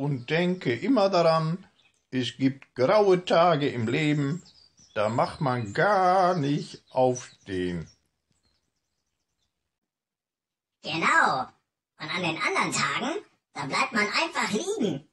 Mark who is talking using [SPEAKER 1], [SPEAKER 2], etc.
[SPEAKER 1] und denke immer daran, es gibt graue Tage im Leben, da macht man gar
[SPEAKER 2] nicht aufstehen.
[SPEAKER 3] Genau. Und an den anderen Tagen, da bleibt man einfach liegen.